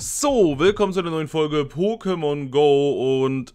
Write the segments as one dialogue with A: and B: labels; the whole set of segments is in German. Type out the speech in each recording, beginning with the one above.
A: So, willkommen zu einer neuen Folge Pokémon Go und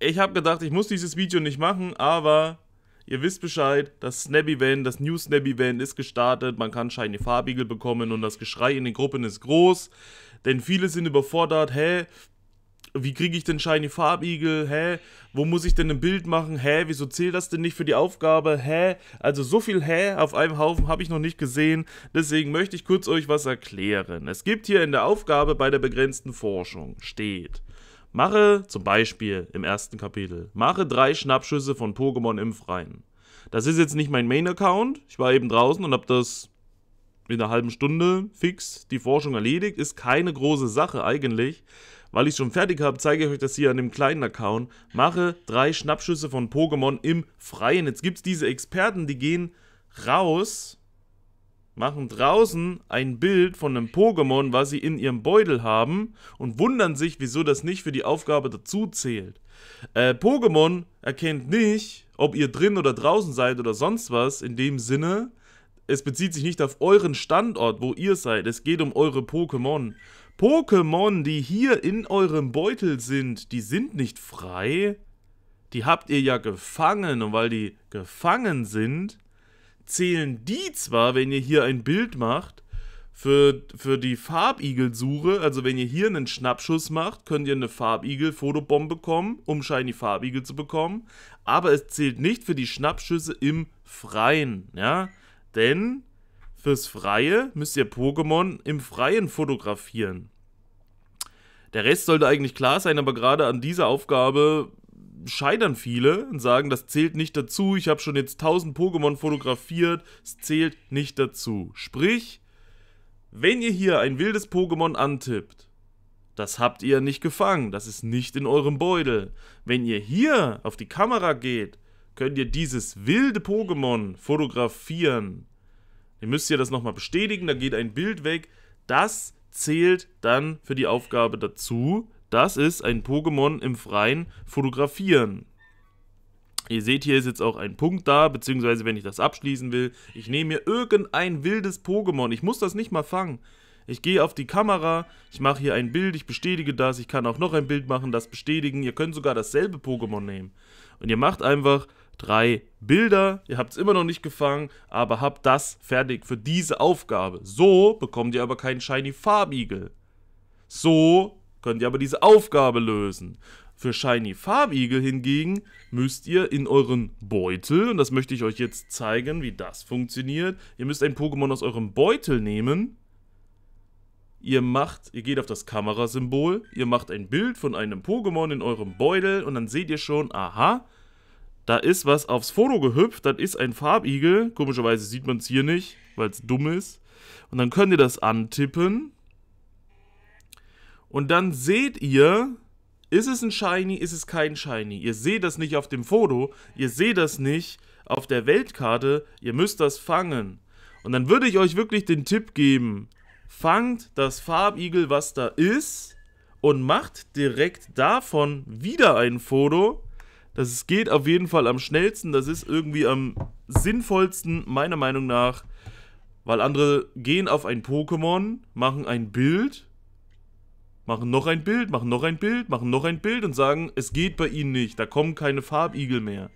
A: ich habe gedacht, ich muss dieses Video nicht machen, aber ihr wisst Bescheid, das Snappy Van, das New Snappy Van ist gestartet, man kann Shiny Farbigel bekommen und das Geschrei in den Gruppen ist groß, denn viele sind überfordert, hä, wie kriege ich denn Shiny Farbigel? Hä? Wo muss ich denn ein Bild machen? Hä? Wieso zählt das denn nicht für die Aufgabe? Hä? Also so viel Hä auf einem Haufen habe ich noch nicht gesehen. Deswegen möchte ich kurz euch was erklären. Es gibt hier in der Aufgabe bei der begrenzten Forschung steht. Mache, zum Beispiel im ersten Kapitel, mache drei Schnappschüsse von Pokémon im Freien. Das ist jetzt nicht mein Main-Account. Ich war eben draußen und habe das in einer halben Stunde fix die Forschung erledigt. Ist keine große Sache eigentlich. Weil ich schon fertig habe, zeige ich euch das hier an dem kleinen Account. Mache drei Schnappschüsse von Pokémon im Freien. Jetzt gibt es diese Experten, die gehen raus, machen draußen ein Bild von einem Pokémon, was sie in ihrem Beutel haben und wundern sich, wieso das nicht für die Aufgabe dazu zählt. Äh, Pokémon erkennt nicht, ob ihr drin oder draußen seid oder sonst was in dem Sinne. Es bezieht sich nicht auf euren Standort, wo ihr seid. Es geht um eure Pokémon. Pokémon, die hier in eurem Beutel sind, die sind nicht frei. Die habt ihr ja gefangen und weil die gefangen sind, zählen die zwar, wenn ihr hier ein Bild macht, für, für die Farbigelsuche, also wenn ihr hier einen Schnappschuss macht, könnt ihr eine Farbigel-Fotobombe bekommen, um Shiny Farbigel zu bekommen, aber es zählt nicht für die Schnappschüsse im Freien, ja, denn Fürs Freie müsst ihr Pokémon im Freien fotografieren. Der Rest sollte eigentlich klar sein, aber gerade an dieser Aufgabe scheitern viele und sagen, das zählt nicht dazu. Ich habe schon jetzt 1000 Pokémon fotografiert, es zählt nicht dazu. Sprich, wenn ihr hier ein wildes Pokémon antippt, das habt ihr nicht gefangen, das ist nicht in eurem Beutel. Wenn ihr hier auf die Kamera geht, könnt ihr dieses wilde Pokémon fotografieren. Ihr müsst ja das nochmal bestätigen, da geht ein Bild weg. Das zählt dann für die Aufgabe dazu. Das ist ein Pokémon im Freien fotografieren. Ihr seht, hier ist jetzt auch ein Punkt da, beziehungsweise wenn ich das abschließen will, ich nehme mir irgendein wildes Pokémon. Ich muss das nicht mal fangen. Ich gehe auf die Kamera, ich mache hier ein Bild, ich bestätige das, ich kann auch noch ein Bild machen, das bestätigen. Ihr könnt sogar dasselbe Pokémon nehmen. Und ihr macht einfach drei Bilder. Ihr habt es immer noch nicht gefangen, aber habt das fertig für diese Aufgabe. So bekommt ihr aber keinen Shiny Farbigel. So könnt ihr aber diese Aufgabe lösen. Für Shiny Farbigel hingegen müsst ihr in euren Beutel, und das möchte ich euch jetzt zeigen, wie das funktioniert, ihr müsst ein Pokémon aus eurem Beutel nehmen. Ihr macht, ihr geht auf das Kamerasymbol, ihr macht ein Bild von einem Pokémon in eurem Beutel und dann seht ihr schon, aha, da ist was aufs Foto gehüpft, das ist ein Farbigel. Komischerweise sieht man es hier nicht, weil es dumm ist. Und dann könnt ihr das antippen. Und dann seht ihr, ist es ein Shiny, ist es kein Shiny. Ihr seht das nicht auf dem Foto, ihr seht das nicht auf der Weltkarte, ihr müsst das fangen. Und dann würde ich euch wirklich den Tipp geben, fangt das Farbigel, was da ist, und macht direkt davon wieder ein Foto das geht auf jeden Fall am schnellsten, das ist irgendwie am sinnvollsten, meiner Meinung nach, weil andere gehen auf ein Pokémon, machen ein Bild, machen noch ein Bild, machen noch ein Bild, machen noch ein Bild und sagen, es geht bei ihnen nicht, da kommen keine Farbigel mehr.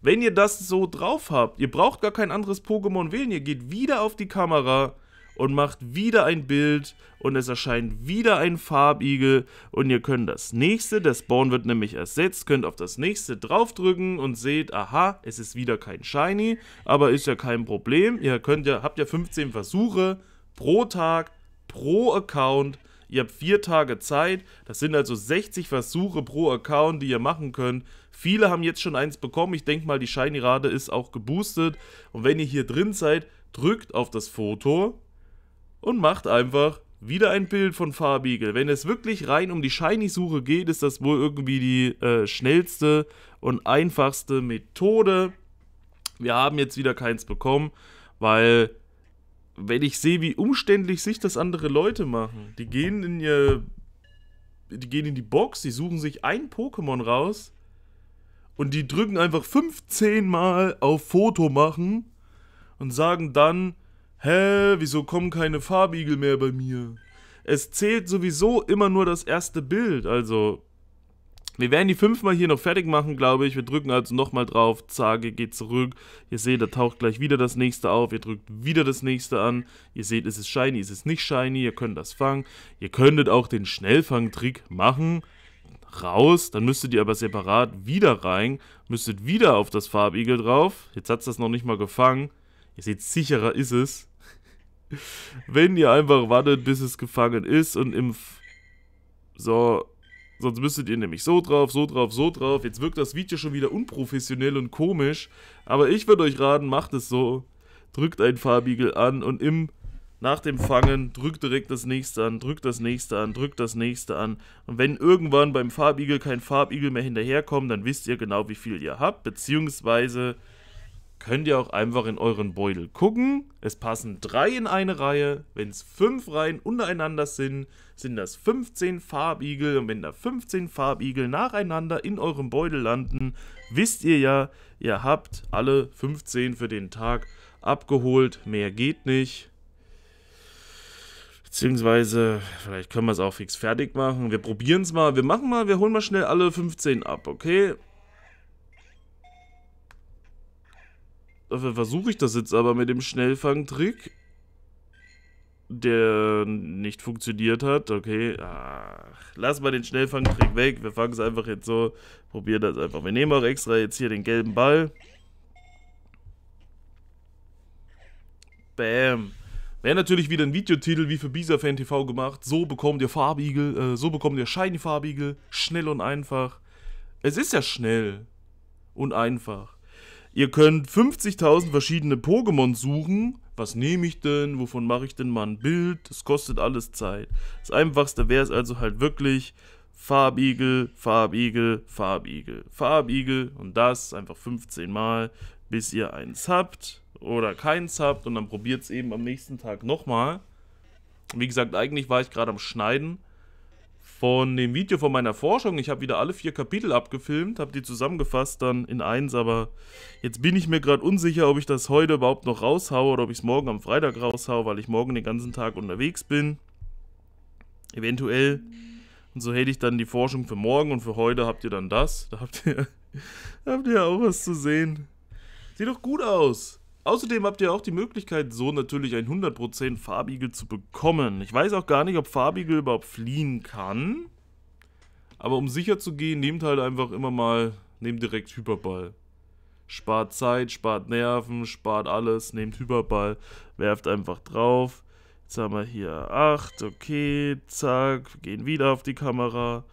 A: Wenn ihr das so drauf habt, ihr braucht gar kein anderes Pokémon wählen, ihr geht wieder auf die Kamera, und macht wieder ein Bild und es erscheint wieder ein Farbigel und ihr könnt das nächste, der Spawn wird nämlich ersetzt, könnt auf das nächste draufdrücken und seht, aha, es ist wieder kein Shiny, aber ist ja kein Problem, ihr könnt ja, habt ja 15 Versuche pro Tag, pro Account, Ihr habt vier Tage Zeit. Das sind also 60 Versuche pro Account, die ihr machen könnt. Viele haben jetzt schon eins bekommen. Ich denke mal, die Shiny-Rate ist auch geboostet. Und wenn ihr hier drin seid, drückt auf das Foto und macht einfach wieder ein Bild von Farbigel. Wenn es wirklich rein um die Shiny-Suche geht, ist das wohl irgendwie die äh, schnellste und einfachste Methode. Wir haben jetzt wieder keins bekommen, weil wenn ich sehe, wie umständlich sich das andere Leute machen, die gehen in ihr, die gehen in die Box, die suchen sich ein Pokémon raus und die drücken einfach 15 Mal auf Foto machen und sagen dann, Hä, wieso kommen keine Farbigel mehr bei mir? Es zählt sowieso immer nur das erste Bild, also... Wir werden die fünfmal hier noch fertig machen, glaube ich. Wir drücken also nochmal drauf. Zage geht zurück. Ihr seht, da taucht gleich wieder das nächste auf. Ihr drückt wieder das nächste an. Ihr seht, ist es shiny, ist es nicht shiny. Ihr könnt das fangen. Ihr könntet auch den Schnellfangtrick machen raus, dann müsstet ihr aber separat wieder rein, müsstet wieder auf das Farbigel drauf. Jetzt hat es das noch nicht mal gefangen. Ihr seht, sicherer ist es, wenn ihr einfach wartet, bis es gefangen ist und im... F so, sonst müsstet ihr nämlich so drauf, so drauf, so drauf. Jetzt wirkt das Video schon wieder unprofessionell und komisch, aber ich würde euch raten, macht es so. Drückt einen Farbigel an und im... Nach dem Fangen drückt direkt das nächste an, drückt das nächste an, drückt das nächste an. Und wenn irgendwann beim Farbigel kein Farbigel mehr hinterherkommt, dann wisst ihr genau, wie viel ihr habt, beziehungsweise könnt ihr auch einfach in euren Beutel gucken. Es passen drei in eine Reihe. Wenn es fünf Reihen untereinander sind, sind das 15 Farbigel. Und wenn da 15 Farbigel nacheinander in eurem Beutel landen, wisst ihr ja, ihr habt alle 15 für den Tag abgeholt. Mehr geht nicht. Beziehungsweise, vielleicht können wir es auch fix fertig machen. Wir probieren es mal. Wir machen mal, wir holen mal schnell alle 15 ab, okay? Dafür versuche ich das jetzt aber mit dem Schnellfangtrick. Der nicht funktioniert hat. Okay. Ach, lass mal den Schnellfangtrick weg. Wir fangen es einfach jetzt so. Probieren das einfach. Wir nehmen auch extra jetzt hier den gelben Ball. Bam. Wäre natürlich wieder ein Videotitel wie für Bisa-Fan TV gemacht. So bekommt ihr Farbigel, äh, so bekommt ihr Shiny Farbigel. Schnell und einfach. Es ist ja schnell und einfach. Ihr könnt 50.000 verschiedene Pokémon suchen. Was nehme ich denn? Wovon mache ich denn mal ein Bild? Das kostet alles Zeit. Das einfachste wäre es also halt wirklich Farbigel, Farbigel, Farbigel, Farbigel und das einfach 15 Mal, bis ihr eins habt oder keins habt und dann probiert es eben am nächsten Tag nochmal. Wie gesagt, eigentlich war ich gerade am Schneiden von dem Video von meiner Forschung. Ich habe wieder alle vier Kapitel abgefilmt, habe die zusammengefasst dann in eins, aber jetzt bin ich mir gerade unsicher, ob ich das heute überhaupt noch raushaue oder ob ich es morgen am Freitag raushaue, weil ich morgen den ganzen Tag unterwegs bin. Eventuell. Und so hätte ich dann die Forschung für morgen und für heute habt ihr dann das. Da habt ihr, da habt ihr auch was zu sehen. Sieht doch gut aus. Außerdem habt ihr auch die Möglichkeit, so natürlich ein 100% Farbigel zu bekommen. Ich weiß auch gar nicht, ob Farbigel überhaupt fliehen kann. Aber um sicher zu gehen, nehmt halt einfach immer mal, nehmt direkt Hyperball. Spart Zeit, spart Nerven, spart alles, nehmt Hyperball, werft einfach drauf. Jetzt haben wir hier 8, okay, zack, gehen wieder auf die Kamera.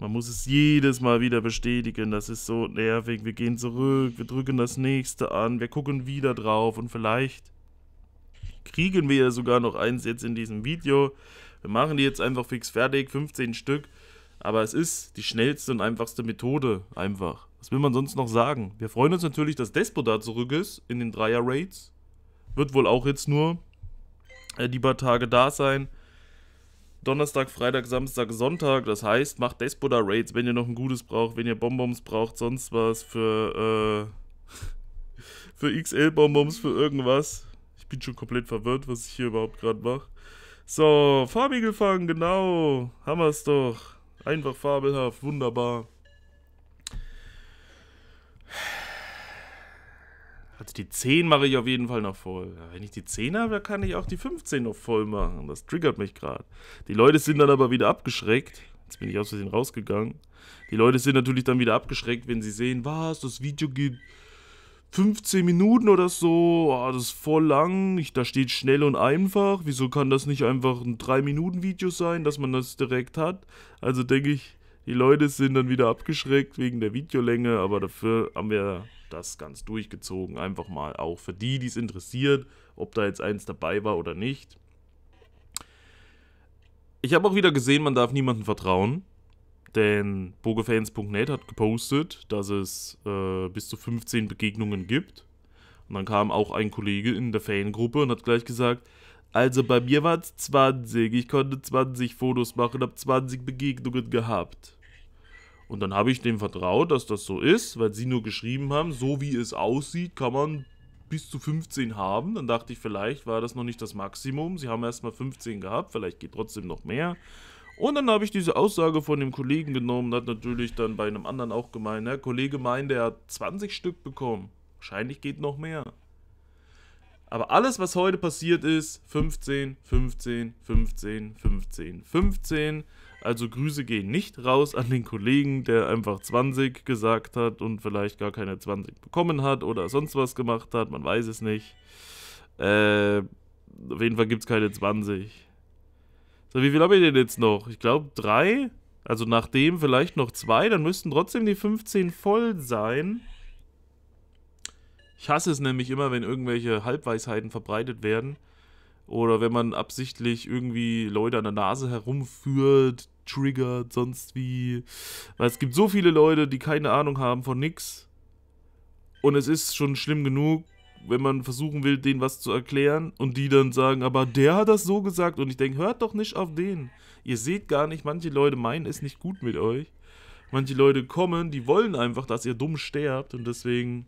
A: Man muss es jedes Mal wieder bestätigen. Das ist so nervig. Wir gehen zurück, wir drücken das nächste an, wir gucken wieder drauf und vielleicht kriegen wir ja sogar noch eins jetzt in diesem Video. Wir machen die jetzt einfach fix fertig, 15 Stück. Aber es ist die schnellste und einfachste Methode einfach. Was will man sonst noch sagen? Wir freuen uns natürlich, dass Despo da zurück ist in den Dreier-Raids. Wird wohl auch jetzt nur äh, die paar Tage da sein. Donnerstag, Freitag, Samstag, Sonntag. Das heißt, macht Despoda Raids, wenn ihr noch ein gutes braucht, wenn ihr Bonbons braucht, sonst was für, äh, für XL-Bonbons, für irgendwas. Ich bin schon komplett verwirrt, was ich hier überhaupt gerade mache. So, Farbigel gefangen, genau. Haben wir es doch. Einfach fabelhaft, wunderbar. Also die 10 mache ich auf jeden Fall noch voll. Wenn ich die 10 habe, dann kann ich auch die 15 noch voll machen. Das triggert mich gerade. Die Leute sind dann aber wieder abgeschreckt. Jetzt bin ich aus Versehen rausgegangen. Die Leute sind natürlich dann wieder abgeschreckt, wenn sie sehen, was, das Video geht 15 Minuten oder so. Oh, das ist voll lang. Ich, da steht schnell und einfach. Wieso kann das nicht einfach ein 3-Minuten-Video sein, dass man das direkt hat? Also denke ich, die Leute sind dann wieder abgeschreckt wegen der Videolänge, aber dafür haben wir das ganz durchgezogen. Einfach mal auch für die, die es interessiert, ob da jetzt eins dabei war oder nicht. Ich habe auch wieder gesehen, man darf niemandem vertrauen. Denn bogefans.net hat gepostet, dass es äh, bis zu 15 Begegnungen gibt. Und dann kam auch ein Kollege in der Fangruppe und hat gleich gesagt, also bei mir waren es 20, ich konnte 20 Fotos machen, habe 20 Begegnungen gehabt. Und dann habe ich dem vertraut, dass das so ist, weil sie nur geschrieben haben, so wie es aussieht, kann man bis zu 15 haben. Dann dachte ich, vielleicht war das noch nicht das Maximum. Sie haben erstmal 15 gehabt, vielleicht geht trotzdem noch mehr. Und dann habe ich diese Aussage von dem Kollegen genommen, hat natürlich dann bei einem anderen auch gemeint, ne? Kollege meint, er hat 20 Stück bekommen. Wahrscheinlich geht noch mehr. Aber alles, was heute passiert ist, 15, 15, 15, 15, 15. Also Grüße gehen nicht raus an den Kollegen, der einfach 20 gesagt hat und vielleicht gar keine 20 bekommen hat oder sonst was gemacht hat, man weiß es nicht. Äh, auf jeden Fall gibt es keine 20. So, wie viel habe ich denn jetzt noch? Ich glaube drei. Also nachdem vielleicht noch zwei, dann müssten trotzdem die 15 voll sein. Ich hasse es nämlich immer, wenn irgendwelche Halbweisheiten verbreitet werden. Oder wenn man absichtlich irgendwie Leute an der Nase herumführt, triggert, sonst wie. Weil es gibt so viele Leute, die keine Ahnung haben von nix. Und es ist schon schlimm genug, wenn man versuchen will, denen was zu erklären und die dann sagen, aber der hat das so gesagt und ich denke, hört doch nicht auf den. Ihr seht gar nicht, manche Leute meinen es nicht gut mit euch. Manche Leute kommen, die wollen einfach, dass ihr dumm sterbt und deswegen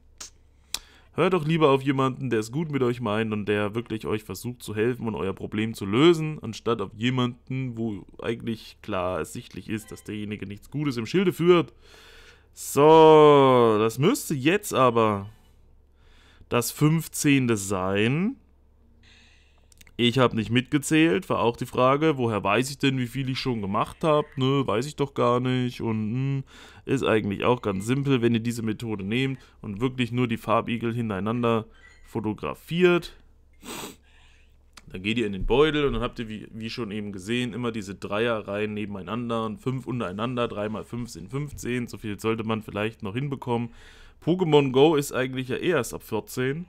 A: Hört doch lieber auf jemanden, der es gut mit euch meint und der wirklich euch versucht zu helfen und euer Problem zu lösen, anstatt auf jemanden, wo eigentlich klar ersichtlich ist, dass derjenige nichts Gutes im Schilde führt. So, das müsste jetzt aber das 15. sein. Ich habe nicht mitgezählt, war auch die Frage, woher weiß ich denn, wie viel ich schon gemacht habe? Ne, weiß ich doch gar nicht. Und hm, ist eigentlich auch ganz simpel, wenn ihr diese Methode nehmt und wirklich nur die Farbigel hintereinander fotografiert. Dann geht ihr in den Beutel und dann habt ihr, wie, wie schon eben gesehen, immer diese Dreierreihen nebeneinander und fünf untereinander. Dreimal fünf sind 15. So viel sollte man vielleicht noch hinbekommen. Pokémon Go ist eigentlich ja erst ab 14.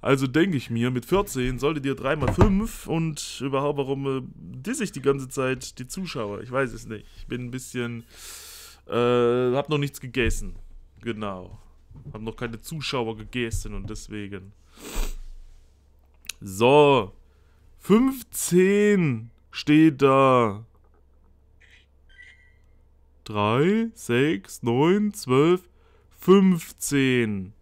A: Also denke ich mir, mit 14 solltet ihr 3x5 und überhaupt, warum äh, disse ich die ganze Zeit die Zuschauer? Ich weiß es nicht. Ich bin ein bisschen. Äh, hab noch nichts gegessen. Genau. Hab noch keine Zuschauer gegessen und deswegen. So. 15 steht da. 3, 6, 9, 12, 15.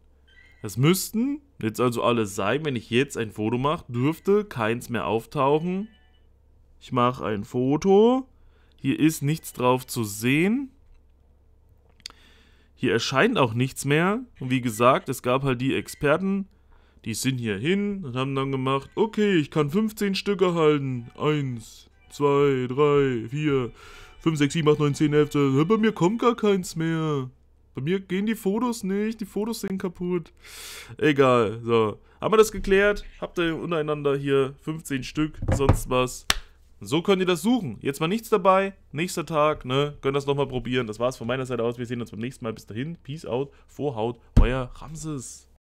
A: Es müssten Jetzt also alles sein, wenn ich jetzt ein Foto mache, dürfte keins mehr auftauchen. Ich mache ein Foto. Hier ist nichts drauf zu sehen. Hier erscheint auch nichts mehr. Und wie gesagt, es gab halt die Experten, die sind hier hin und haben dann gemacht, okay, ich kann 15 Stücke halten. Eins, zwei, drei, vier, fünf, sechs, sieben, acht, neun, zehn, elf. Bei mir kommt gar keins mehr. Bei mir gehen die Fotos nicht, die Fotos sind kaputt. Egal, so. Haben wir das geklärt? Habt ihr untereinander hier 15 Stück, sonst was? So könnt ihr das suchen. Jetzt mal nichts dabei. Nächster Tag, ne? Könnt ihr das nochmal probieren. Das war's von meiner Seite aus. Wir sehen uns beim nächsten Mal. Bis dahin. Peace out. Vorhaut. Euer Ramses.